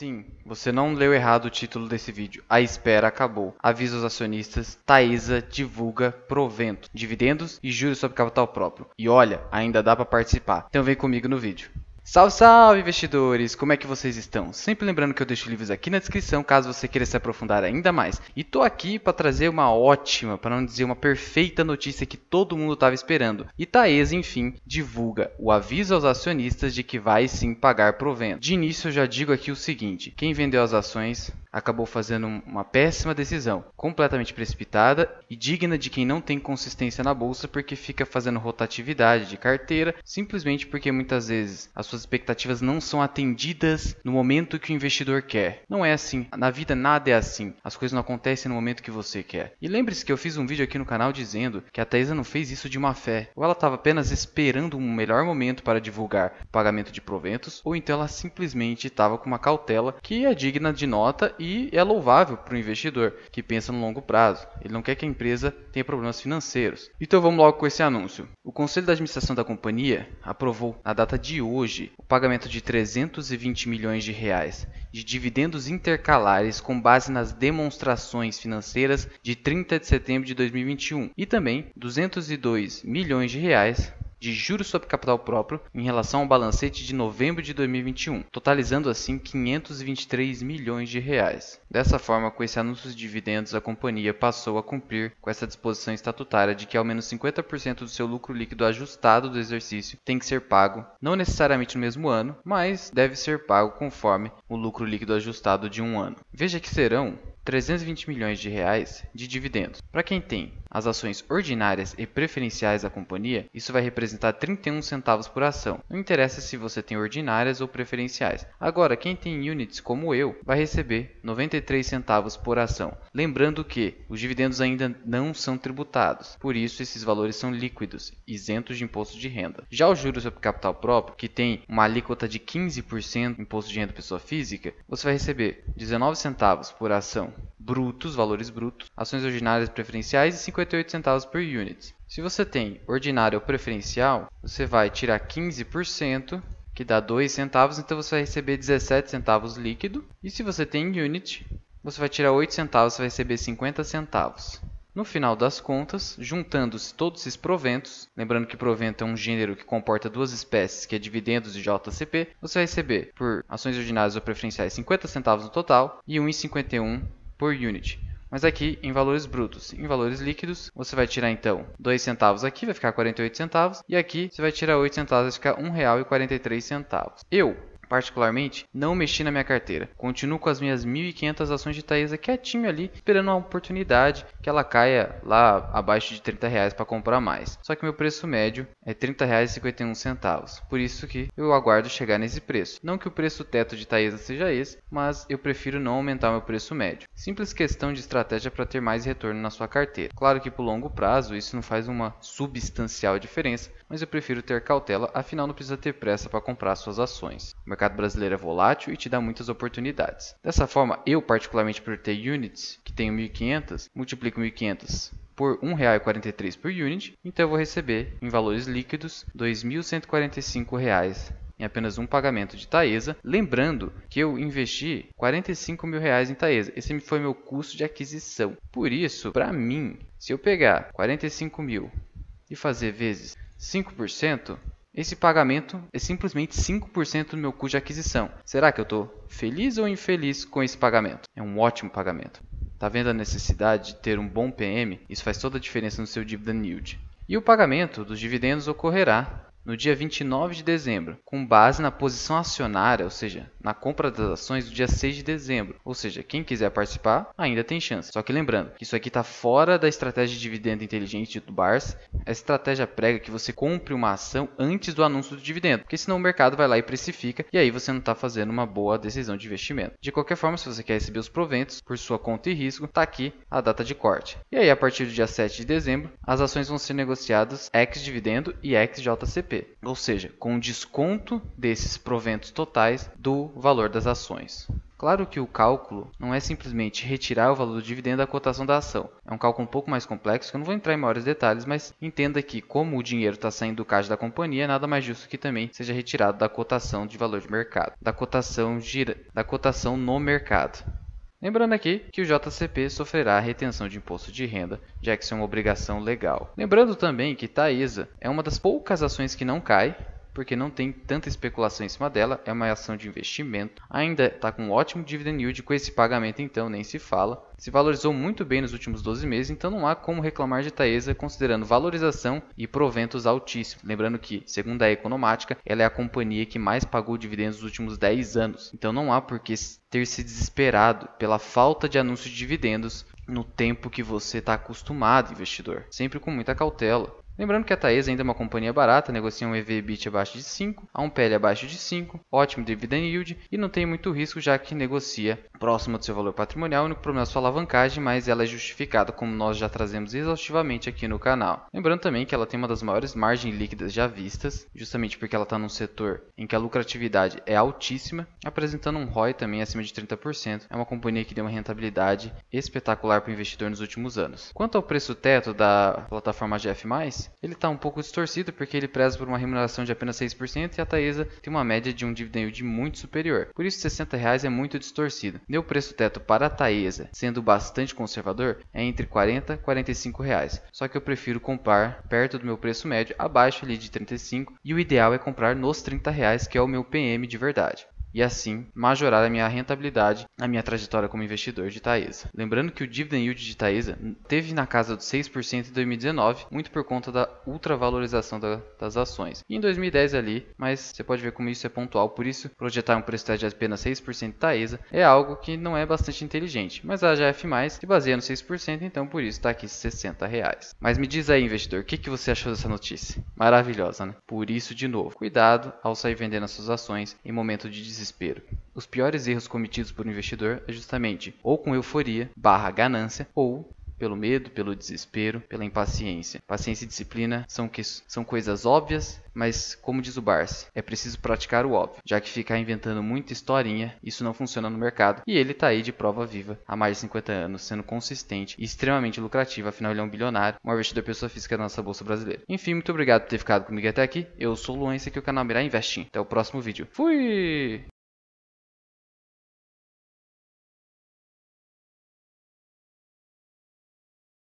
Sim, você não leu errado o título desse vídeo. A espera acabou. Avisa os acionistas, Taesa divulga provento, dividendos e juros sobre capital próprio. E olha, ainda dá para participar. Então vem comigo no vídeo. Salve, salve, investidores! Como é que vocês estão? Sempre lembrando que eu deixo livros aqui na descrição caso você queira se aprofundar ainda mais. E tô aqui para trazer uma ótima, para não dizer uma perfeita notícia que todo mundo estava esperando. Itaesa, enfim, divulga o aviso aos acionistas de que vai sim pagar provento. De início eu já digo aqui o seguinte: quem vendeu as ações acabou fazendo uma péssima decisão, completamente precipitada e digna de quem não tem consistência na bolsa porque fica fazendo rotatividade de carteira, simplesmente porque muitas vezes as suas essas expectativas não são atendidas no momento que o investidor quer. Não é assim. Na vida nada é assim. As coisas não acontecem no momento que você quer. E lembre-se que eu fiz um vídeo aqui no canal dizendo que a Thaisa não fez isso de má fé. Ou ela estava apenas esperando um melhor momento para divulgar o pagamento de proventos, ou então ela simplesmente estava com uma cautela que é digna de nota e é louvável para o investidor que pensa no longo prazo. Ele não quer que a empresa tenha problemas financeiros. Então vamos logo com esse anúncio. O Conselho de Administração da companhia aprovou na data de hoje hoje o pagamento de 320 milhões de reais de dividendos intercalares com base nas demonstrações financeiras de 30 de setembro de 2021 e também 202 milhões de reais de juros sobre capital próprio em relação ao balancete de novembro de 2021, totalizando assim 523 milhões de reais. Dessa forma, com esse anúncio de dividendos, a companhia passou a cumprir com essa disposição estatutária de que ao menos 50% do seu lucro líquido ajustado do exercício tem que ser pago, não necessariamente no mesmo ano, mas deve ser pago conforme o lucro líquido ajustado de um ano. Veja que serão 320 milhões de reais de dividendos. Para quem tem as ações ordinárias e preferenciais da companhia, isso vai representar 31 centavos por ação. Não interessa se você tem ordinárias ou preferenciais. Agora, quem tem units como eu vai receber 93 centavos por ação. Lembrando que os dividendos ainda não são tributados, por isso esses valores são líquidos, isentos de imposto de renda. Já o juros sobre capital próprio, que tem uma alíquota de 15% imposto de renda pessoa física, você vai receber 19 centavos por ação brutos, valores brutos, ações ordinárias preferenciais e 50 58 centavos por unit. Se você tem ordinário ou preferencial, você vai tirar 15%, que dá 2 centavos, então você vai receber 17 centavos líquido. E se você tem unit, você vai tirar 8 centavos, você vai receber 50 centavos. No final das contas, juntando-se todos esses proventos, lembrando que provento é um gênero que comporta duas espécies, que é dividendos e JCP, você vai receber por ações ordinárias ou preferenciais 50 centavos no total e 1,51 por unit. Mas aqui em valores brutos. Em valores líquidos, você vai tirar então 2 centavos aqui, vai ficar 48 centavos. E aqui você vai tirar 8 centavos, vai ficar R$ 1,43. Eu Particularmente, não mexi na minha carteira. Continuo com as minhas 1.500 ações de Taesa quietinho ali, esperando uma oportunidade que ela caia lá abaixo de 30 reais para comprar mais. Só que meu preço médio é 30 reais e 51 centavos. Por isso que eu aguardo chegar nesse preço. Não que o preço teto de Taesa seja esse, mas eu prefiro não aumentar meu preço médio. Simples questão de estratégia para ter mais retorno na sua carteira. Claro que por longo prazo isso não faz uma substancial diferença, mas eu prefiro ter cautela, afinal não precisa ter pressa para comprar suas ações. O mercado brasileiro é volátil e te dá muitas oportunidades. Dessa forma, eu particularmente por ter units, que tenho 1.500, multiplico 1.500 por R$ 1,43 por unit, então eu vou receber, em valores líquidos, R$ 2.145 em apenas um pagamento de Taesa. Lembrando que eu investi 45 mil reais em Taesa. Esse foi meu custo de aquisição. Por isso, para mim, se eu pegar 45 mil e fazer vezes 5%, esse pagamento é simplesmente 5% do meu custo de aquisição. Será que eu estou feliz ou infeliz com esse pagamento? É um ótimo pagamento. Tá vendo a necessidade de ter um bom PM? Isso faz toda a diferença no seu dividend yield. E o pagamento dos dividendos ocorrerá no dia 29 de dezembro, com base na posição acionária, ou seja, na compra das ações do dia 6 de dezembro. Ou seja, quem quiser participar ainda tem chance. Só que lembrando que isso aqui está fora da estratégia de dividendo inteligente do Bars. A estratégia prega que você compre uma ação antes do anúncio do dividendo, porque senão o mercado vai lá e precifica e aí você não está fazendo uma boa decisão de investimento. De qualquer forma, se você quer receber os proventos por sua conta e risco, está aqui a data de corte. E aí, a partir do dia 7 de dezembro, as ações vão ser negociadas ex-dividendo e ex-JCP ou seja, com desconto desses proventos totais do valor das ações. Claro que o cálculo não é simplesmente retirar o valor do dividendo da cotação da ação. É um cálculo um pouco mais complexo, que eu não vou entrar em maiores detalhes, mas entenda que, como o dinheiro está saindo do caixa da companhia, nada mais justo que também seja retirado da cotação de valor de mercado, da cotação, gira, da cotação no mercado. Lembrando aqui que o JCP sofrerá a retenção de imposto de renda, já que isso é uma obrigação legal. Lembrando também que Taesa é uma das poucas ações que não cai porque não tem tanta especulação em cima dela, é uma ação de investimento, ainda está com um ótimo dividend yield com esse pagamento então nem se fala. Se valorizou muito bem nos últimos 12 meses, então não há como reclamar de Taesa considerando valorização e proventos altíssimos. Lembrando que, segundo a Economática, ela é a companhia que mais pagou dividendos nos últimos 10 anos. Então não há por que ter se desesperado pela falta de anúncio de dividendos no tempo que você está acostumado, investidor. Sempre com muita cautela. Lembrando que a Taesa ainda é uma companhia barata, negocia um EV/EBIT abaixo de 5, a um PL abaixo de 5, ótimo dividend yield e não tem muito risco já que negocia próximo do seu valor patrimonial, o único problema é a sua alavancagem, mas ela é justificada como nós já trazemos exaustivamente aqui no canal. Lembrando também que ela tem uma das maiores margens líquidas já vistas, justamente porque ela está num setor em que a lucratividade é altíssima, apresentando um ROI também acima de 30%. É uma companhia que deu uma rentabilidade espetacular para o investidor nos últimos anos. Quanto ao preço teto da plataforma GF+, ele está um pouco distorcido porque ele preza por uma remuneração de apenas 6% e a Taesa tem uma média de um dividend yield muito superior. Por isso, R$ reais é muito distorcido. Meu preço teto para a Taesa, sendo bastante conservador, é entre 40 e 45 reais. Só que eu prefiro comprar perto do meu preço médio, abaixo ali de 35, e o ideal é comprar nos 30 reais, que é o meu PM de verdade e assim majorar a minha rentabilidade na minha trajetória como investidor de Taesa. Lembrando que o dividend yield de Taesa teve na casa dos 6% em 2019, muito por conta da ultravalorização da, das ações. E em 2010 ali, mas você pode ver como isso é pontual, por isso projetar um preço de apenas 6% de Taesa é algo que não é bastante inteligente, mas a JF+, se baseia no 6%, então por isso está aqui 60 reais. Mas me diz aí, investidor, o que, que você achou dessa notícia? Maravilhosa, né? Por isso, de novo, cuidado ao sair vendendo as suas ações em momento de desespero. Os piores erros cometidos por um investidor é justamente ou com euforia, barra ganância, ou pelo medo, pelo desespero, pela impaciência. Paciência e disciplina são, que, são coisas óbvias, mas como diz o Barsi, é preciso praticar o óbvio, já que ficar inventando muita historinha, isso não funciona no mercado. E ele tá aí de prova viva há mais de 50 anos, sendo consistente e extremamente lucrativo, afinal ele é um bilionário, uma investidor pessoa física da nossa bolsa brasileira. Enfim, muito obrigado por ter ficado comigo até aqui. Eu sou o Luan, esse aqui é o canal Mirar Investing. Até o próximo vídeo. Fui!